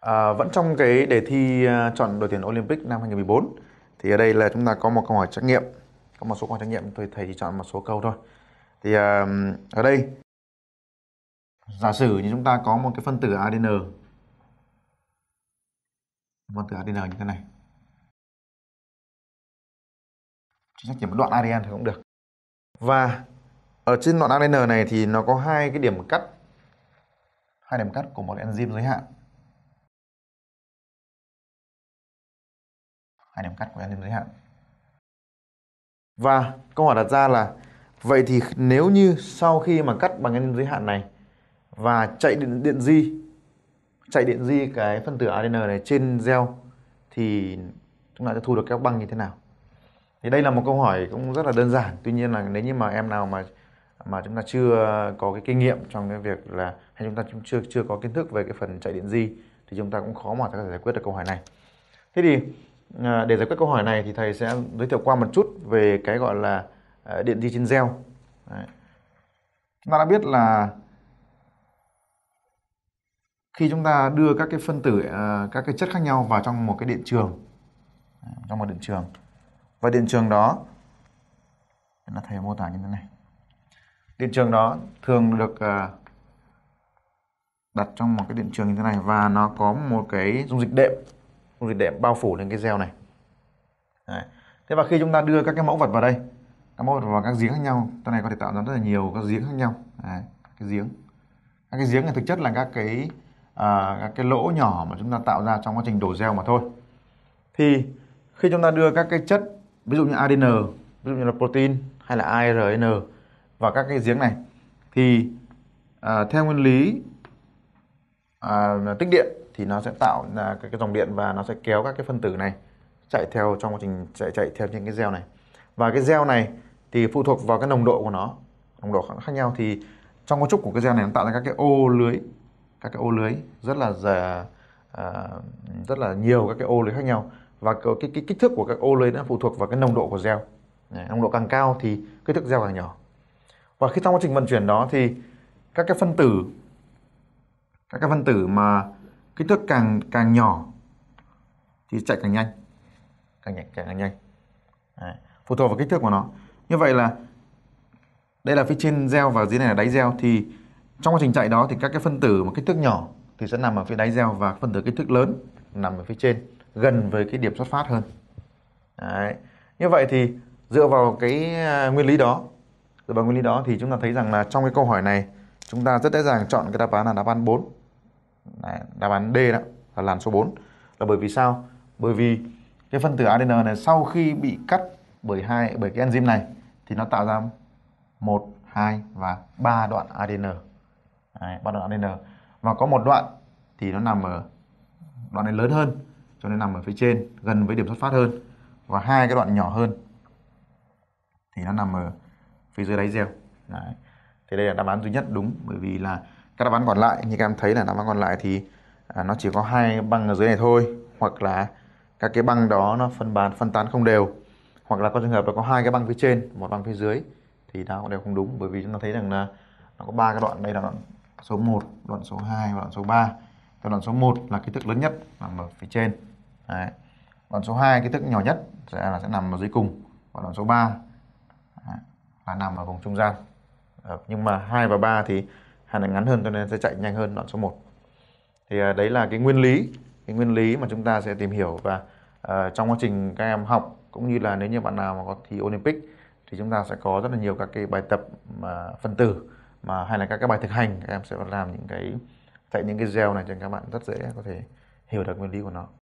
À, vẫn trong cái đề thi à, chọn đội tuyển Olympic năm 2014 thì ở đây là chúng ta có một câu hỏi trắc nghiệm có một số câu hỏi trắc nghiệm tôi thầy chỉ chọn một số câu thôi thì à, ở đây giả sử như chúng ta có một cái phân tử ADN phân tử ADN như thế này chính xác chỉ một đoạn ADN thì cũng được và ở trên đoạn ADN này thì nó có hai cái điểm cắt hai điểm cắt của một enzyme giới hạn hai điểm cắt của em thêm giới hạn và câu hỏi đặt ra là vậy thì nếu như sau khi mà cắt bằng nhân giới hạn này và chạy điện điện di chạy điện di cái phân tử ADN này trên gel thì chúng ta sẽ thu được các băng như thế nào thì đây là một câu hỏi cũng rất là đơn giản tuy nhiên là nếu như mà em nào mà mà chúng ta chưa có cái kinh nghiệm trong cái việc là hay chúng ta chưa chưa có kiến thức về cái phần chạy điện di thì chúng ta cũng khó mà có thể giải quyết được câu hỏi này thế thì à, để giải quyết câu hỏi này thì thầy sẽ giới thiệu qua một chút về cái gọi là à, điện di trên gel chúng ta đã biết là khi chúng ta đưa các cái phân tử à, các cái chất khác nhau vào trong một cái điện trường trong một điện trường và điện trường đó là thầy mô tả như thế này điện trường đó thường được à, đặt trong một cái điện trường như thế này và nó có một cái dung dịch đệm không để bao phủ lên cái gel này Đấy. thế và khi chúng ta đưa các cái mẫu vật vào đây các mẫu vật vào các giếng khác nhau cái này có thể tạo ra rất là nhiều các giếng khác nhau Đấy. cái giếng các cái giếng này thực chất là các cái à, các cái lỗ nhỏ mà chúng ta tạo ra trong quá trình đổ gel mà thôi thì khi chúng ta đưa các cái chất ví dụ như ADN ví dụ như là protein hay là ARN vào các cái giếng này thì à, theo nguyên lý à, tích điện thì nó sẽ tạo ra cái, cái dòng điện và nó sẽ kéo các cái phân tử này chạy theo trong quá trình chạy chạy theo những cái gel này và cái gel này thì phụ thuộc vào cái nồng độ của nó nồng độ khác nhau thì trong cấu trúc của cái gel này nó tạo ra các cái ô lưới các cái ô lưới rất là già, à, rất là nhiều các cái ô lưới khác nhau và cái, cái, cái kích thước của các ô lưới nó phụ thuộc vào cái nồng độ của gel nồng độ càng cao thì kích thước gel càng nhỏ và khi trong quá trình vận chuyển đó thì các cái phân tử các cái phân tử mà kích thước càng càng nhỏ thì chạy càng nhanh càng nhanh càng, càng nhanh Đấy. phụ thuộc vào kích thước của nó như vậy là đây là phía trên gieo và dưới này là đáy gieo thì trong quá trình chạy đó thì các cái phân tử mà kích thước nhỏ thì sẽ nằm ở phía đáy gieo và phân tử kích thước lớn nằm ở phía trên gần với cái điểm xuất phát hơn Đấy. như vậy thì dựa vào cái à, nguyên lý đó dựa vào nguyên lý đó thì chúng ta thấy rằng là trong cái câu hỏi này chúng ta rất dễ dàng chọn cái đáp án là đáp án 4 Đấy, đáp án D đó là làn số 4 là bởi vì sao? Bởi vì cái phân tử ADN này sau khi bị cắt bởi hai bởi cái enzyme này thì nó tạo ra một, hai và ba đoạn ADN. ba đoạn ADN. Và có một đoạn thì nó nằm ở đoạn này lớn hơn cho nên nằm ở phía trên gần với điểm xuất phát hơn và hai cái đoạn nhỏ hơn thì nó nằm ở phía dưới đáy gieo. Đấy. Thì đây là đáp án duy nhất đúng bởi vì là các đáp án còn lại như các em thấy là đáp án còn lại thì à, nó chỉ có hai băng ở dưới này thôi hoặc là các cái băng đó nó phân bán phân tán không đều hoặc là có trường hợp là có hai cái băng phía trên một băng phía dưới thì đó cũng đều không đúng bởi vì chúng ta thấy rằng là nó có ba cái đoạn đây là đoạn số 1, đoạn số 2 và đoạn số 3 cái đoạn số 1 là kích thước lớn nhất nằm ở phía trên Đấy. đoạn số 2 kích thước nhỏ nhất sẽ là sẽ nằm ở dưới cùng và đoạn số 3 à, là nằm ở vùng trung gian ờ, nhưng mà 2 và 3 thì hạt ngắn hơn cho nên sẽ chạy nhanh hơn đoạn số 1 thì à, đấy là cái nguyên lý cái nguyên lý mà chúng ta sẽ tìm hiểu và uh, trong quá trình các em học cũng như là nếu như bạn nào mà có thi Olympic thì chúng ta sẽ có rất là nhiều các cái bài tập mà phân tử mà hay là các cái bài thực hành các em sẽ làm những cái chạy những cái gel này cho các bạn rất dễ có thể hiểu được nguyên lý của nó